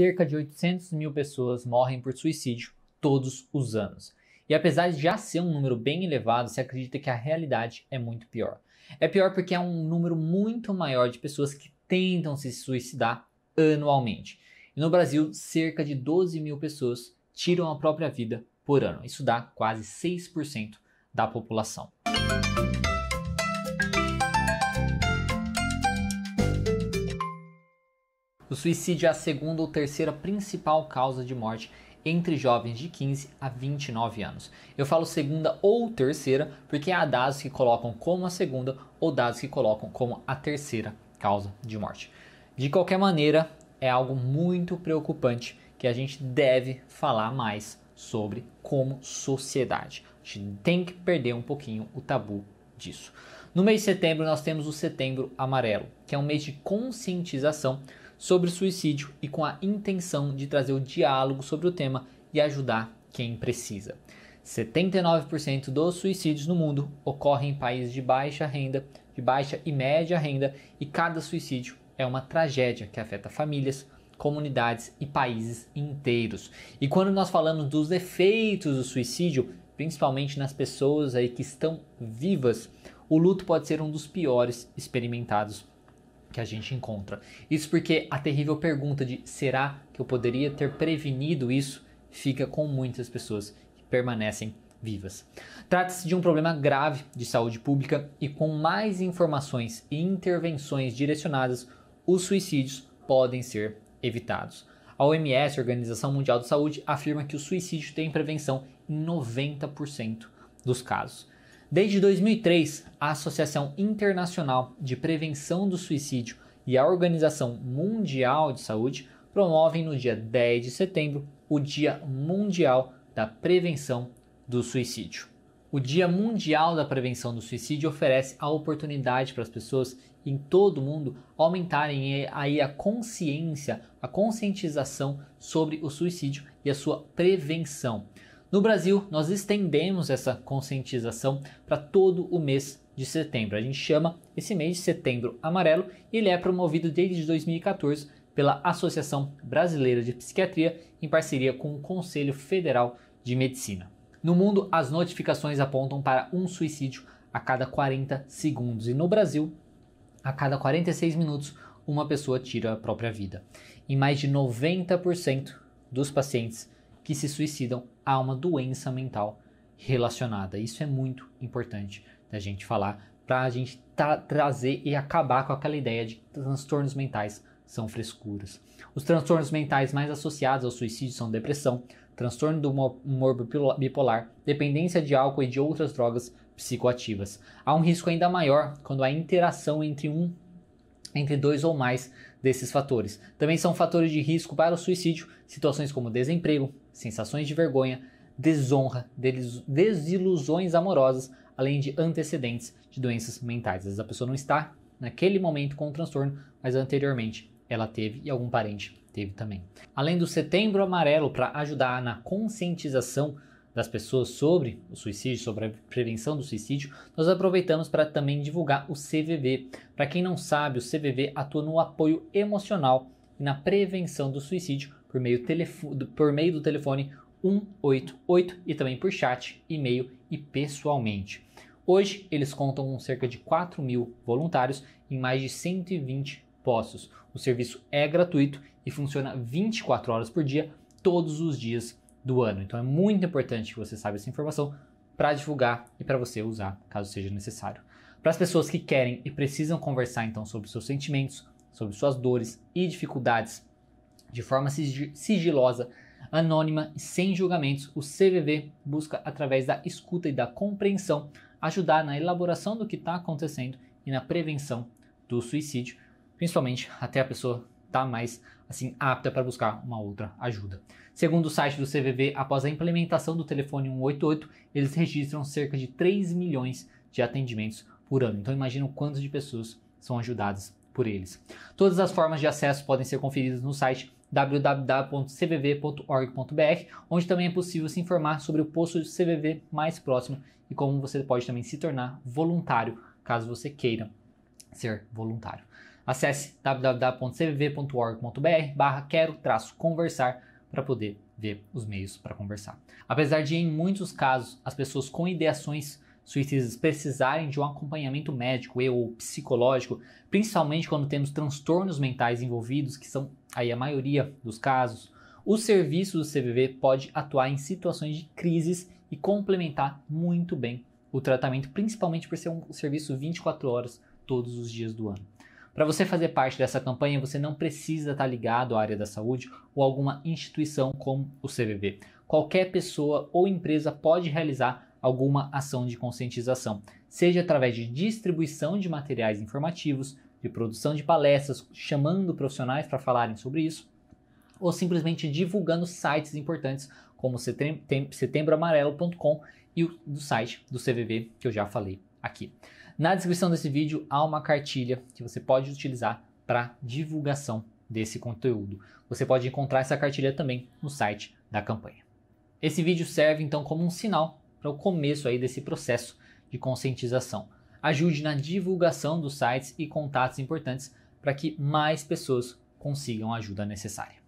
cerca de 800 mil pessoas morrem por suicídio todos os anos. E apesar de já ser um número bem elevado, se acredita que a realidade é muito pior. É pior porque é um número muito maior de pessoas que tentam se suicidar anualmente. E no Brasil, cerca de 12 mil pessoas tiram a própria vida por ano. Isso dá quase 6% da população. O suicídio é a segunda ou terceira principal causa de morte entre jovens de 15 a 29 anos. Eu falo segunda ou terceira porque há dados que colocam como a segunda ou dados que colocam como a terceira causa de morte. De qualquer maneira, é algo muito preocupante que a gente deve falar mais sobre como sociedade. A gente tem que perder um pouquinho o tabu disso. No mês de setembro, nós temos o Setembro Amarelo, que é um mês de conscientização sobre suicídio e com a intenção de trazer o diálogo sobre o tema e ajudar quem precisa. 79% dos suicídios no mundo ocorrem em países de baixa renda, de baixa e média renda, e cada suicídio é uma tragédia que afeta famílias, comunidades e países inteiros. E quando nós falamos dos efeitos do suicídio, principalmente nas pessoas aí que estão vivas, o luto pode ser um dos piores experimentados que a gente encontra. Isso porque a terrível pergunta de será que eu poderia ter prevenido isso fica com muitas pessoas que permanecem vivas. Trata-se de um problema grave de saúde pública e com mais informações e intervenções direcionadas, os suicídios podem ser evitados. A OMS, Organização Mundial de Saúde, afirma que o suicídio tem prevenção em 90% dos casos. Desde 2003, a Associação Internacional de Prevenção do Suicídio e a Organização Mundial de Saúde promovem no dia 10 de setembro o Dia Mundial da Prevenção do Suicídio. O Dia Mundial da Prevenção do Suicídio oferece a oportunidade para as pessoas em todo o mundo aumentarem aí a consciência, a conscientização sobre o suicídio e a sua prevenção. No Brasil, nós estendemos essa conscientização para todo o mês de setembro. A gente chama esse mês de setembro amarelo e ele é promovido desde 2014 pela Associação Brasileira de Psiquiatria em parceria com o Conselho Federal de Medicina. No mundo, as notificações apontam para um suicídio a cada 40 segundos e no Brasil, a cada 46 minutos, uma pessoa tira a própria vida. Em mais de 90% dos pacientes que se suicidam a uma doença mental relacionada. Isso é muito importante da gente falar para a gente tra trazer e acabar com aquela ideia de transtornos mentais são frescuras. Os transtornos mentais mais associados ao suicídio são depressão, transtorno do humor bipolar, dependência de álcool e de outras drogas psicoativas. Há um risco ainda maior quando há interação entre um entre dois ou mais desses fatores. Também são fatores de risco para o suicídio, situações como desemprego, sensações de vergonha, desonra, desilusões amorosas, além de antecedentes de doenças mentais. Às vezes a pessoa não está naquele momento com o transtorno, mas anteriormente ela teve e algum parente teve também. Além do setembro amarelo para ajudar na conscientização das pessoas sobre o suicídio, sobre a prevenção do suicídio, nós aproveitamos para também divulgar o CVV. Para quem não sabe, o CVV atua no apoio emocional e na prevenção do suicídio por meio, por meio do telefone 188 e também por chat, e-mail e pessoalmente. Hoje eles contam com cerca de 4 mil voluntários em mais de 120 postos. O serviço é gratuito e funciona 24 horas por dia, todos os dias do ano. Então é muito importante que você saiba essa informação para divulgar e para você usar caso seja necessário. Para as pessoas que querem e precisam conversar então sobre seus sentimentos, sobre suas dores e dificuldades de forma sigilosa, anônima e sem julgamentos, o CVV busca através da escuta e da compreensão ajudar na elaboração do que está acontecendo e na prevenção do suicídio, principalmente até a pessoa está mais assim apta para buscar uma outra ajuda. Segundo o site do CVV, após a implementação do telefone 188, eles registram cerca de 3 milhões de atendimentos por ano. Então imagina o quanto de pessoas são ajudadas por eles. Todas as formas de acesso podem ser conferidas no site www.cvv.org.br, onde também é possível se informar sobre o posto de CVV mais próximo e como você pode também se tornar voluntário, caso você queira ser voluntário. Acesse www.cvv.org.br barra quero conversar para poder ver os meios para conversar. Apesar de, em muitos casos, as pessoas com ideações suicidas precisarem de um acompanhamento médico e ou psicológico, principalmente quando temos transtornos mentais envolvidos, que são aí a maioria dos casos, o serviço do CVV pode atuar em situações de crises e complementar muito bem o tratamento, principalmente por ser um serviço 24 horas todos os dias do ano. Para você fazer parte dessa campanha, você não precisa estar tá ligado à área da saúde ou alguma instituição como o CVV. Qualquer pessoa ou empresa pode realizar alguma ação de conscientização, seja através de distribuição de materiais informativos, de produção de palestras, chamando profissionais para falarem sobre isso, ou simplesmente divulgando sites importantes como setembroamarelo.com e o do site do CVV que eu já falei aqui. Na descrição desse vídeo há uma cartilha que você pode utilizar para divulgação desse conteúdo. Você pode encontrar essa cartilha também no site da campanha. Esse vídeo serve então como um sinal para o começo aí desse processo de conscientização. Ajude na divulgação dos sites e contatos importantes para que mais pessoas consigam a ajuda necessária.